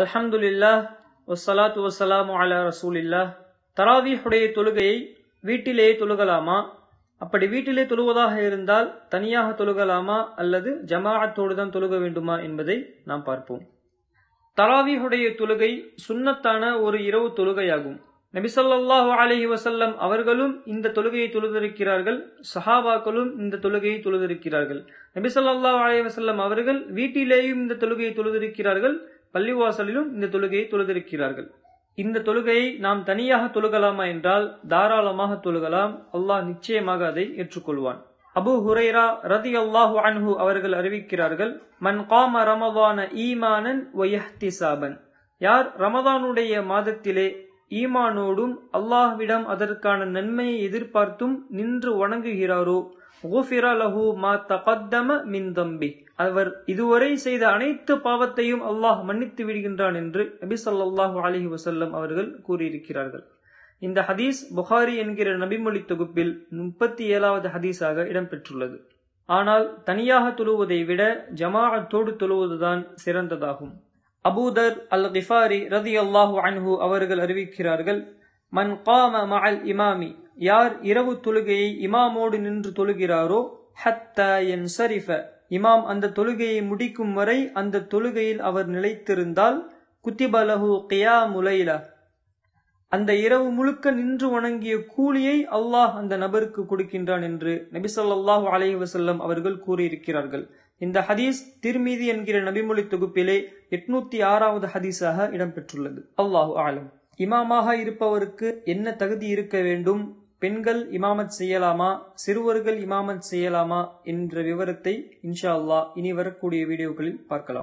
அல்ஹம்துலில்லா ஒசலாத்து வசலாம் அலா ரசூலில்லா தராவீஹுடைய தொழுகையை வீட்டிலேயே தொழுகலாமா அப்படி வீட்டிலே தொழுவதாக இருந்தால் தனியாக தொழுகலாமா அல்லது ஜமாஅத்தோடு தான் தொழுக வேண்டுமா என்பதை நாம் பார்ப்போம் தராவீஹுடைய தொழுகை சுன்னத்தான ஒரு இரவு தொழுகையாகும் நபிசல்லாஹு அலஹி வசல்லம் அவர்களும் இந்த தொழுகையை தொழுதிருக்கிறார்கள் சஹாபாக்களும் இந்த தொழுகையை தொழுதிருக்கிறார்கள் நபிசல்லாஹு அலஹி வசல்லம் அவர்கள் வீட்டிலேயும் இந்த தொழுகையை தொழுதிருக்கிறார்கள் பள்ளிவாசலிலும் இந்த தொழுகையை தொழுதிருக்கிறார்கள் இந்த தொழுகையை நாம் தனியாக தொழுகலாமா என்றால் தாராளமாக தொழுகலாம் அல்லாஹ் நிச்சயமாக அதை ஏற்றுக்கொள்வான் அபு ஹுரைரா ரதி அல்லாஹு அன்ஹு அவர்கள் அறிவிக்கிறார்கள் மன் காம ரமதான ஈமானன் ஒய்ஹ்தி சாபன் யார் ரமதானுடைய மாதத்திலே ஈமானோடும் அல்லாஹ்விடம் அதற்கான நன்மையை எதிர்பார்த்தும் நின்று வணங்குகிறாரோ லஹு மா தகத்தம மின் தம்பி அவர் இதுவரை செய்த அனைத்து பாவத்தையும் அல்லாஹ் மன்னித்து விடுகின்றான் என்று நபி சொல்லாஹு அலிஹி வசல்லம் அவர்கள் கூறியிருக்கிறார்கள் இந்த ஹதீஸ் புகாரி என்கிற நபிமொழி தொகுப்பில் முப்பத்தி ஏழாவது ஹதீஸாக இடம்பெற்றுள்ளது ஆனால் தனியாக தொழுவதை விட ஜமாஅத்தோடு தொழுவதுதான் சிறந்ததாகும் அபூதர் அல் கிஃபாரி ரதி அல்லாஹு அன்ஹு அவர்கள் அறிவிக்கிறார்கள் மன் காம மஅல் இமாமி யார் இரவு தொழுகையை இமாமோடு நின்று தொழுகிறாரோ ஹத்தா என் சரிஃப இமாம் அந்த தொழுகையை முடிக்கும் வரை அந்த தொழுகையில் அவர் நிலைத்திருந்தால் குத்திபலஹு கியா முலைலா அந்த இரவு முழுக்க நின்று வணங்கிய கூலியை அல்லாஹ் அந்த நபருக்கு கொடுக்கின்றான் என்று நபிசல்லாஹு அலைஹி வசல்லம் அவர்கள் கூறியிருக்கிறார்கள் இந்த ஹதீஸ் திருமீதி என்கிற நபிமொழி தொகுப்பிலே எட்நூத்தி ஆறாவது ஹதீஸாக இடம்பெற்றுள்ளது அல்லாஹு ஆலம் இமாமாக இருப்பவருக்கு என்ன தகுதி இருக்க வேண்டும் பெண்கள் இமாமத் செய்யலாமா சிறுவர்கள் இமாமத் செய்யலாமா என்ற விவரத்தை இன்ஷா அல்லா இனி வரக்கூடிய வீடியோக்களில் பார்க்கலாம்